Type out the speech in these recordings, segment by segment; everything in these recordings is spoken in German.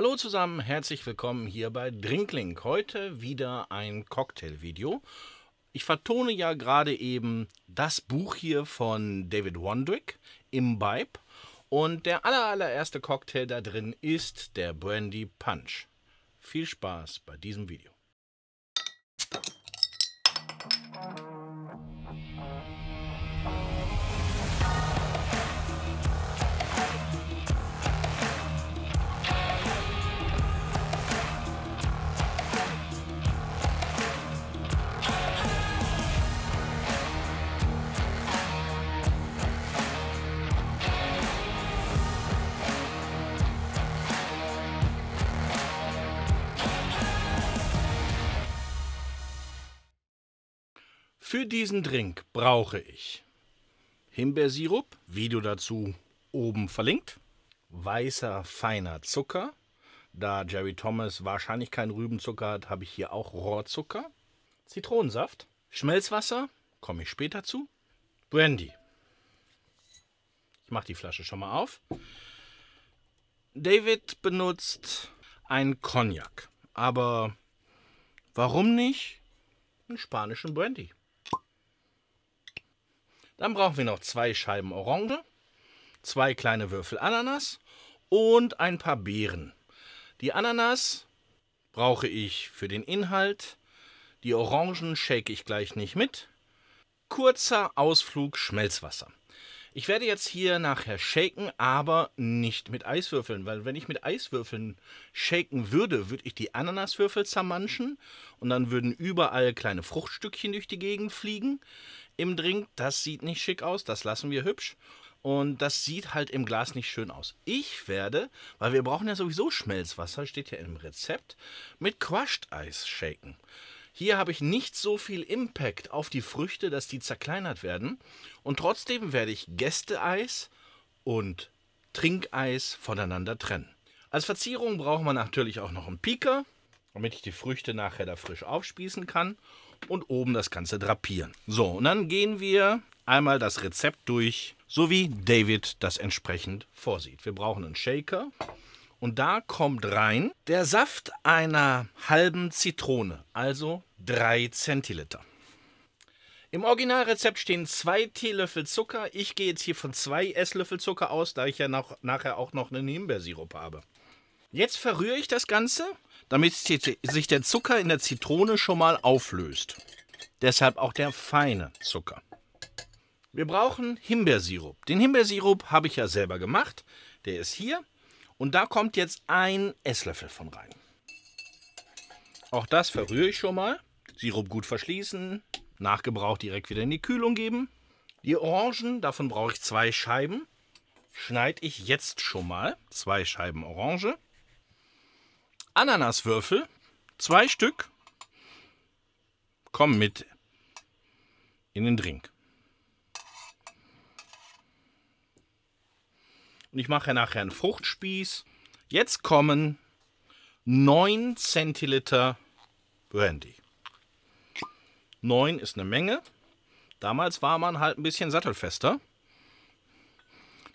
Hallo zusammen, herzlich willkommen hier bei Drinklink. Heute wieder ein Cocktail-Video. Ich vertone ja gerade eben das Buch hier von David Wondrick, Imbibe. Und der allererste Cocktail da drin ist der Brandy Punch. Viel Spaß bei diesem Video. Für diesen Drink brauche ich Himbeersirup, Video dazu oben verlinkt, weißer feiner Zucker. Da Jerry Thomas wahrscheinlich keinen Rübenzucker hat, habe ich hier auch Rohrzucker, Zitronensaft, Schmelzwasser, komme ich später zu, Brandy. Ich mache die Flasche schon mal auf. David benutzt einen Cognac, aber warum nicht einen spanischen Brandy? Dann brauchen wir noch zwei Scheiben Orange, zwei kleine Würfel Ananas und ein paar Beeren. Die Ananas brauche ich für den Inhalt. Die Orangen shake ich gleich nicht mit. Kurzer Ausflug Schmelzwasser. Ich werde jetzt hier nachher shaken, aber nicht mit Eiswürfeln, weil wenn ich mit Eiswürfeln shaken würde, würde ich die Ananaswürfel zermanschen und dann würden überall kleine Fruchtstückchen durch die Gegend fliegen im Drink, das sieht nicht schick aus, das lassen wir hübsch. Und das sieht halt im Glas nicht schön aus. Ich werde, weil wir brauchen ja sowieso Schmelzwasser, steht ja im Rezept, mit Crushed Eis shaken. Hier habe ich nicht so viel Impact auf die Früchte, dass die zerkleinert werden. Und trotzdem werde ich Gästeeis und Trinkeis voneinander trennen. Als Verzierung braucht man natürlich auch noch einen Pieker damit ich die Früchte nachher da frisch aufspießen kann und oben das Ganze drapieren. So, und dann gehen wir einmal das Rezept durch, so wie David das entsprechend vorsieht. Wir brauchen einen Shaker und da kommt rein der Saft einer halben Zitrone, also 3 Zentiliter. Im Originalrezept stehen 2 Teelöffel Zucker. Ich gehe jetzt hier von 2 Esslöffel Zucker aus, da ich ja noch, nachher auch noch einen Himbeersirup habe. Jetzt verrühre ich das Ganze damit sich der Zucker in der Zitrone schon mal auflöst. Deshalb auch der feine Zucker. Wir brauchen Himbeersirup. Den Himbeersirup habe ich ja selber gemacht. Der ist hier. Und da kommt jetzt ein Esslöffel von rein. Auch das verrühre ich schon mal. Sirup gut verschließen. Nach Gebrauch direkt wieder in die Kühlung geben. Die Orangen, davon brauche ich zwei Scheiben. Schneide ich jetzt schon mal zwei Scheiben Orange. Ananaswürfel, zwei Stück, kommen mit in den Drink. Und ich mache nachher einen Fruchtspieß. Jetzt kommen 9 Centiliter Brandy. 9 ist eine Menge. Damals war man halt ein bisschen sattelfester.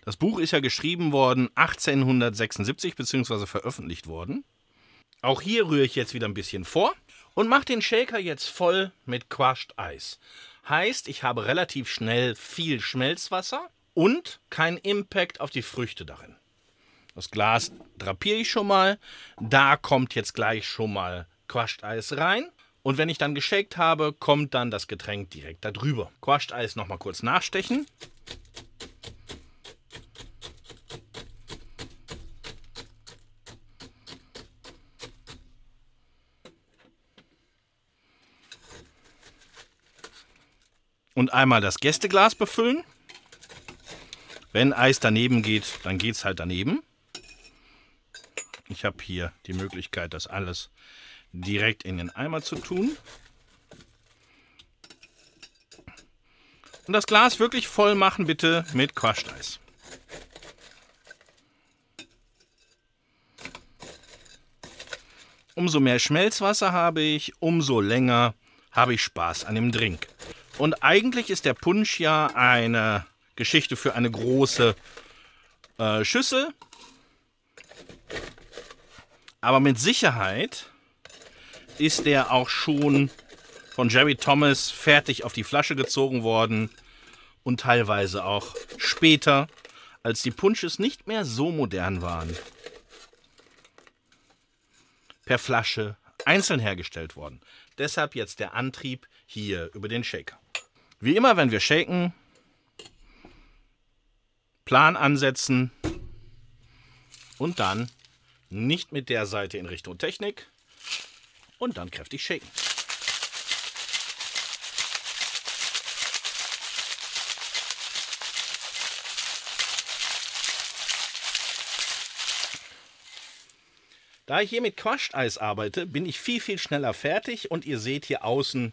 Das Buch ist ja geschrieben worden 1876 bzw. veröffentlicht worden. Auch hier rühre ich jetzt wieder ein bisschen vor und mache den Shaker jetzt voll mit Crushed Eis. Heißt, ich habe relativ schnell viel Schmelzwasser und keinen Impact auf die Früchte darin. Das Glas drapiere ich schon mal. Da kommt jetzt gleich schon mal Crushed Eis rein. Und wenn ich dann geshakt habe, kommt dann das Getränk direkt darüber. Crushed Eis nochmal kurz nachstechen. und einmal das Gästeglas befüllen. Wenn Eis daneben geht, dann geht es halt daneben. Ich habe hier die Möglichkeit, das alles direkt in den Eimer zu tun. Und das Glas wirklich voll machen bitte mit Crushed-Eis. Umso mehr Schmelzwasser habe ich, umso länger habe ich Spaß an dem Drink. Und eigentlich ist der Punsch ja eine Geschichte für eine große äh, Schüssel. Aber mit Sicherheit ist der auch schon von Jerry Thomas fertig auf die Flasche gezogen worden und teilweise auch später, als die Punches nicht mehr so modern waren. Per Flasche einzeln hergestellt worden. Deshalb jetzt der Antrieb hier über den Shaker. Wie immer, wenn wir shaken, Plan ansetzen und dann nicht mit der Seite in Richtung Technik und dann kräftig shaken. Da ich hier mit Quascheis arbeite, bin ich viel, viel schneller fertig und ihr seht hier außen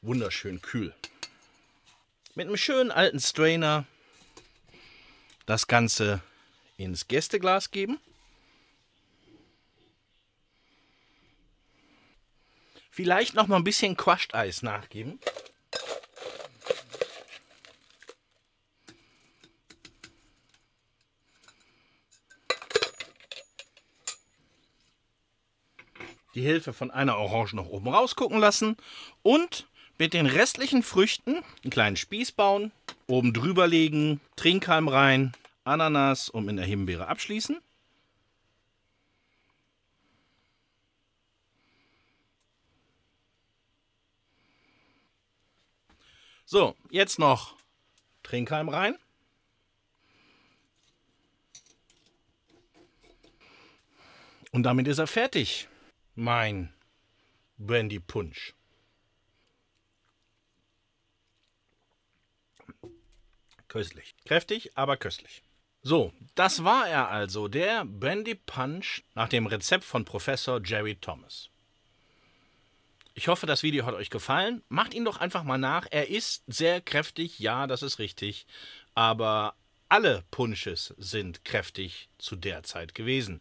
wunderschön kühl mit einem schönen alten Strainer das Ganze ins Gästeglas geben. Vielleicht noch mal ein bisschen Crushed Eis nachgeben. die Hilfe von einer Orange nach oben rausgucken lassen und mit den restlichen Früchten einen kleinen Spieß bauen, oben drüber legen, Trinkhalm rein, Ananas und mit der Himbeere abschließen. So, jetzt noch Trinkhalm rein. Und damit ist er fertig. Mein Brandy Punch. Köstlich. Kräftig, aber köstlich. So, das war er also, der Brandy Punch nach dem Rezept von Professor Jerry Thomas. Ich hoffe, das Video hat euch gefallen. Macht ihn doch einfach mal nach. Er ist sehr kräftig, ja, das ist richtig. Aber alle Punches sind kräftig zu der Zeit gewesen.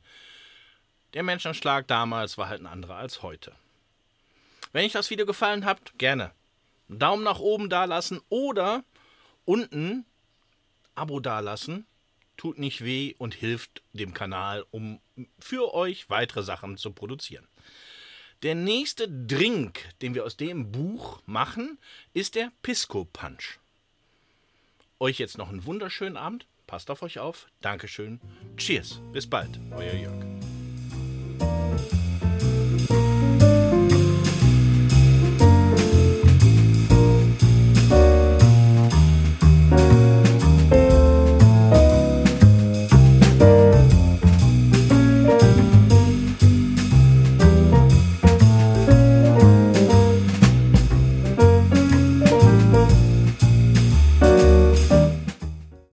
Der Menschenschlag damals war halt ein anderer als heute. Wenn euch das Video gefallen hat, gerne. Einen Daumen nach oben da lassen oder unten Abo dalassen, tut nicht weh und hilft dem Kanal, um für euch weitere Sachen zu produzieren. Der nächste Drink, den wir aus dem Buch machen, ist der Pisco Punch. Euch jetzt noch einen wunderschönen Abend. Passt auf euch auf. Dankeschön. Cheers. Bis bald. Euer Jörg.